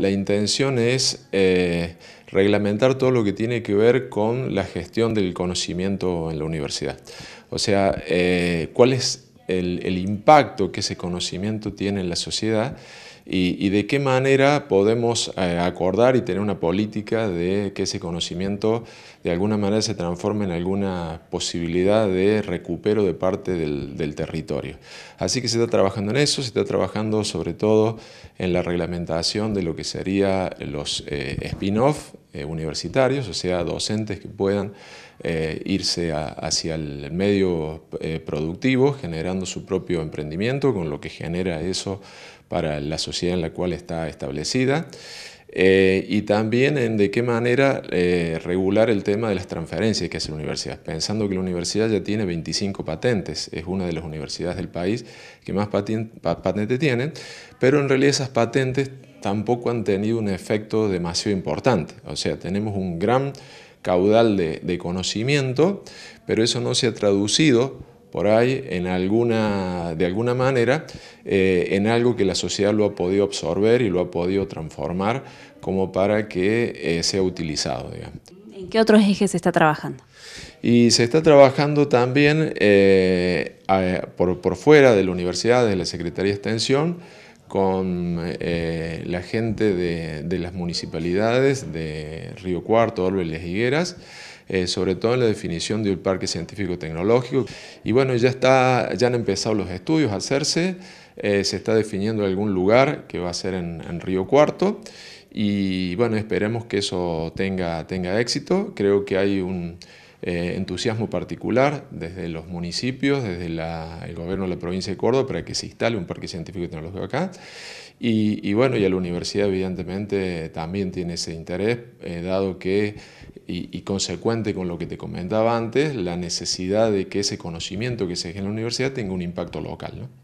La intención es eh, reglamentar todo lo que tiene que ver con la gestión del conocimiento en la universidad. O sea, eh, cuál es el, impacto que ese conocimiento tiene en la sociedad y, de qué manera podemos eh, acordar y tener una política de que ese conocimiento de alguna manera se transforme en alguna posibilidad de recupero de parte del, territorio. Así que se está trabajando en eso, se está trabajando sobre todo en la reglamentación de lo que serían los eh, spin offs eh, universitarios, o sea, docentes que puedan eh, irse hacia el medio eh, productivo, generando su propio emprendimiento, con lo que genera eso para la sociedad en la cual está establecida. y también en de qué manera regular el tema de las transferencias que hace la universidad, pensando que la universidad ya tiene 25 patentes, es una de las universidades del país que más patentes tienen, pero en realidad esas patentes tampoco han tenido un efecto demasiado importante. O sea, tenemos un gran caudal de, conocimiento, pero eso no se ha traducido por ahí en alguna, de alguna manera eh, en algo que la sociedad lo ha podido absorber y lo ha podido transformar como para que eh, sea utilizado. ¿En qué otros ejes se está trabajando? Y se está trabajando también eh, por, por fuera de la universidad, de la Secretaría de Extensión, con eh, la gente de, las municipalidades de Río Cuarto, Orbe Higueras, eh, sobre todo en la definición de un parque científico-tecnológico. Y bueno, ya, está, ya han empezado los estudios a hacerse, eh, se está definiendo algún lugar que va a ser en, en Río Cuarto y bueno, esperemos que eso tenga, tenga éxito. Creo que hay un eh, entusiasmo particular desde los municipios, desde el gobierno de la provincia de Córdoba para que se instale un parque científico y tecnológico acá. Y, bueno, ya la universidad evidentemente también tiene ese interés, eh, dado que, y, consecuente con lo que te comentaba antes, la necesidad de que ese conocimiento que se genera en la universidad tenga un impacto local. ¿no?